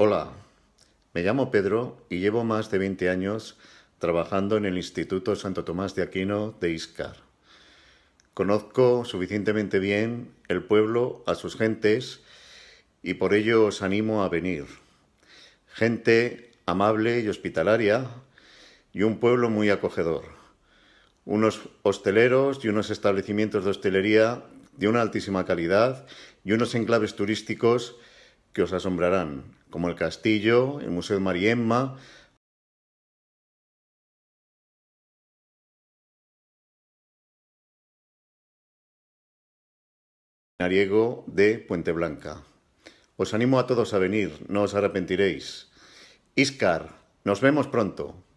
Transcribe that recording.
Hola, me llamo Pedro y llevo más de 20 años trabajando en el Instituto Santo Tomás de Aquino de Iscar. Conozco suficientemente bien el pueblo, a sus gentes, y por ello os animo a venir. Gente amable y hospitalaria y un pueblo muy acogedor. Unos hosteleros y unos establecimientos de hostelería de una altísima calidad y unos enclaves turísticos que os asombrarán, como el castillo, el Museo de Mariemma, de Puente Blanca. Os animo a todos a venir, no os arrepentiréis. Iscar, nos vemos pronto.